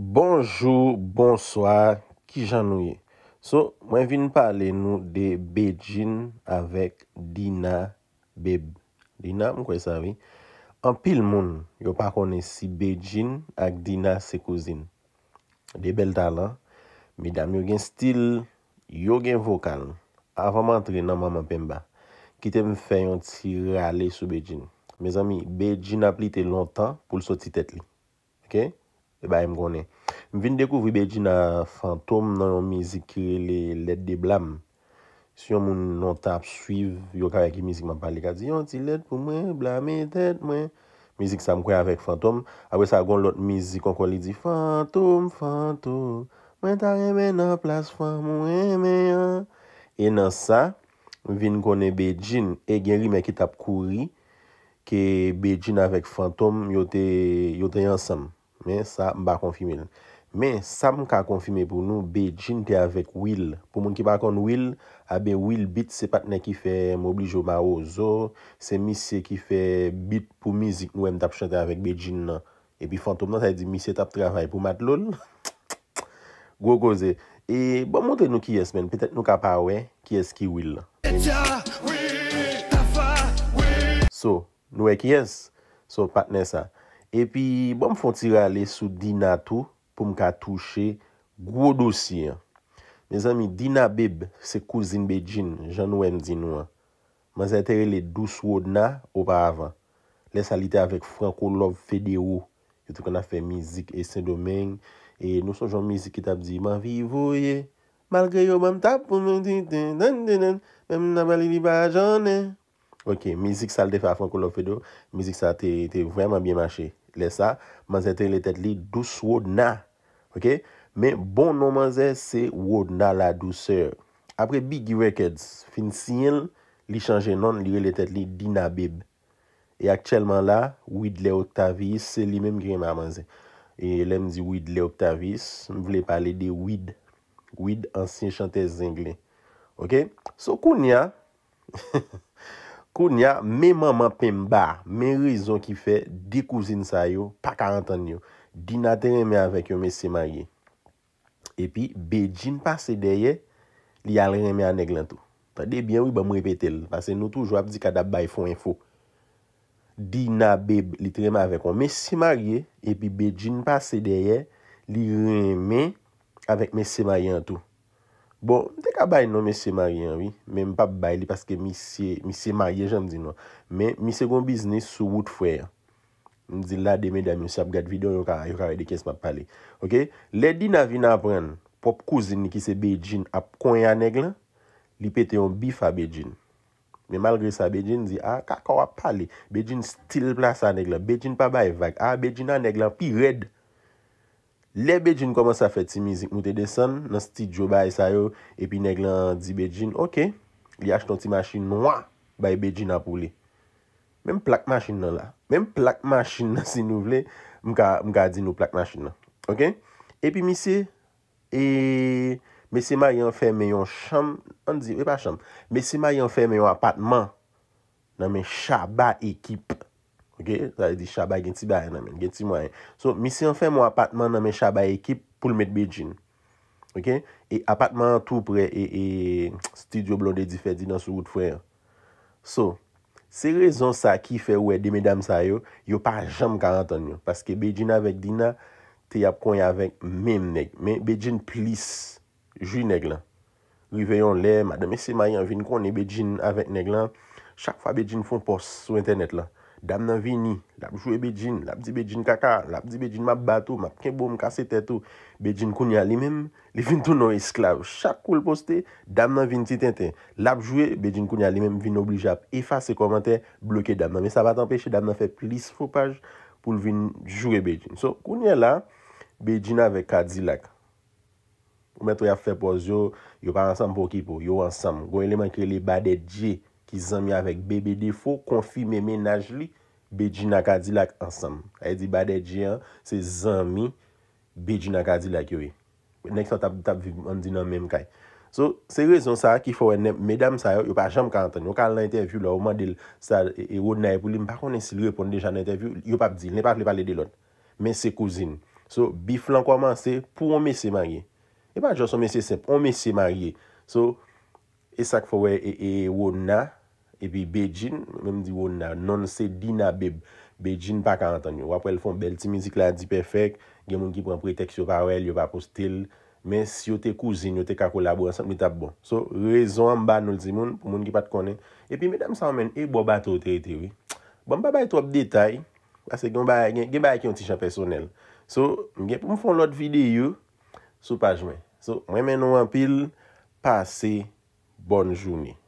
Bonjou, bonsoir, ki janouye. So, mwen vin pale nou de Bejin avèk Dina Beb. Dina, mwen kwen sa vi? An pil moun, yo pa kone si Bejin ak Dina se kouzin. De bel talan, mi dam yo gen stil, yo gen vokal. Avèm antre nan maman pemba, kitèm fè yon ti rale sou Bejin. Me zami, Bejin ap li te lontan pou lso ti tet li. Ok? Ok? E m vin dekouvri bejina Fantoum nan yon mizik lèd de blam. Si yon moun non tap suiv, yon kare ki mizik man pali ka di, yon ti lèd pou mwen, blam e tèt mwen. Mizik sa mkwe avèk Fantoum. Awe sa agon lot mizik kon kon li di, Fantoum, Fantoum, mwen ta remen nan plasfam mwen. E nan sa, vin konne bejina, e genri men ki tap kouri, ke bejina avèk Fantoum yote yonsem. Men, sa mba konfime nan. Men, sa mka konfime pou nou, Beijing te avek Will. Pou moun ki bakon Will, a be Will Beat se patne ki fe Moblijo Marozo, se Missy ki fe Beat pou mizik nou em tap chante avek Beijing nan. E pi fantom nan, sa yi di Missy tap travay pou mat lon. Gwo goze. E, bon mwote nou kyes men, petet nou ka pa we, kyes ki Will. So, nou e kyes. So, patne sa. E pi, ba m fontire ale sou Dina tou pou m ka touche gwo dosi. Me zami, Dina Beb se kouzin bejjin, jan wèm di nou an. Ma zè tere le dou sou odna ou pa avan. Lè sa lite avèk Franco Love Fede ou. Yotou kona fè mizik e sen domèng. E nou son joun mizik ki tap di, Ma vivoye, malke yo bèm tap, Mèm nabalili pa jane. Ok, mizik sa lite avèk Franco Love Fede ou. Mizik sa te vèman bèm achè. Lè sa, man zè te le tèt li dous wòd na. Ok? Men bon nan man zè se wòd na la dousè. Apre Biggie Records, fin sin, li chanje nan, li re le tèt li Dinabib. E akchèlman la, Weed le Octavis, se li menm gri man man zè. E lem zi Weed le Octavis, m vle pale de Weed. Weed, ansin chantez zingli. Ok? So, koun ya? He he he. Koun ya, me maman pem ba, me rezon ki fe, di kouzin sa yo, pa karentan yo, dina te reme avèk yo mesi ma ye. Epi, bejine pa sè deye, li al reme anègle an tou. Tade bien wè bè mwè mwè pète lè, pase nou tou jwa pzi kadab bay fòn fò. Dina be, litreman avèk yo, mesi ma ye, epi bejine pa sè deye, li reme avèk mesi ma ye an tou. Bon, mwen te ka bay nan mwen se maryen, mwen pa bay li paske mwen se maryen jan zin nan. Men, mwen se kon biznes sou wout fwe. Mwen zi lade me dan mwen se ap gat video yon ka yon ka yon ka yon de kes ma pale. Ok? Ledi na vin apren, pop kouzin ni ki se Beijing ap konya neglan, li pete yon bifa Beijing. Men malgre sa Beijing zi, a ah, kakawa pale. Beijing still plasa neglan. Beijing pa bay vak. Ah, a Beijing aneglan pi red. Le bedjin koman sa fè ti mizik moutè desan, nan stidjo baye sa yo, epi neg lan di bedjin, ok, li ashton ti masjin mwa baye bedjin apou li. Mem plak masjin nan la, mem plak masjin nan si nou vle, mka di nou plak masjin nan, ok? Epi mi se, e, besi ma yon fè me yon chanm, an di, e pa chanm, besi ma yon fè me yon apatman nan men chaba ekip. Ok, sa di chabay gen ti baye nan men, gen ti mwaye. So, misyon fe mwen apatman nan men chabay ekip pou lmet bejine. Ok, e apatman tou pre, e studio blonde di fe di nan sou gout fwe. So, se rezon sa ki fe we de medam sa yo, yo pa jam karantan yo. Paske bejine avek dina, te yap konye avek mem neg. Men bejine plis ju neg la. Riveyon le, madame se mayan vin konye bejine avek neg la. Chak fa bejine fon pos sou internet la. Dam nan vini, lap jwe bedjin, lap di bedjin kaka, lap di bedjin map batou, map ken bom kase tetou, bedjin kounye alimem, li vin tou nou esklave. Chak koul poste, dam nan vini titente, lap jwe bedjin kounye alimem, vin oblijap, efa se komante bloke dam nan. Me sa va tanpeche dam nan fe plis fopaj pou vin jwe bedjin. So kounye la, bedjin avek kadzilak. Ou men to ya fe pos yo, yo pa ansam poki pou, yo ansam. Beji nak a di lak ansam. Ay di bade di an, se zanmi, beji nak a di lak yoy. E. Nek sa tap di tap, an di nan menm kay. So, se rezon sa ki fowe, medam sa yo, yo pa jom kantan. Yo kal la intervyu la, yo mandil sa, e, e wo naye pou li, mpa konen si lwe pou nje jan la intervyu, yo pa pdi, le pa ple pale de lot. Men se kouzin. So, bif lan kwa man se, pou ome se marye. E pa jos ome se sep, ome se marye. So, e sak fowe, e, e wo na, epi bejjin, mwen di wou nan non se din abib, bejjin pa kantan yo, wap wèl fon bel ti mizik la di pefek, gen mwen ki pran preteks yo pa wèl, yo pa postil, men si yo te kouzin, yo te kakolabo, ansep mwen tap bon. So, rezon mba nou di moun, mwen ki pat konen. Epi mwen dam san men, e bwa batote ete wè, bwa mba bay trop detay, ase gen bay ki yon tijan personel. So, mwen gen pou mfon lot videyo, sou pajmen. So, mwen men nou anpil, pase bon jouni.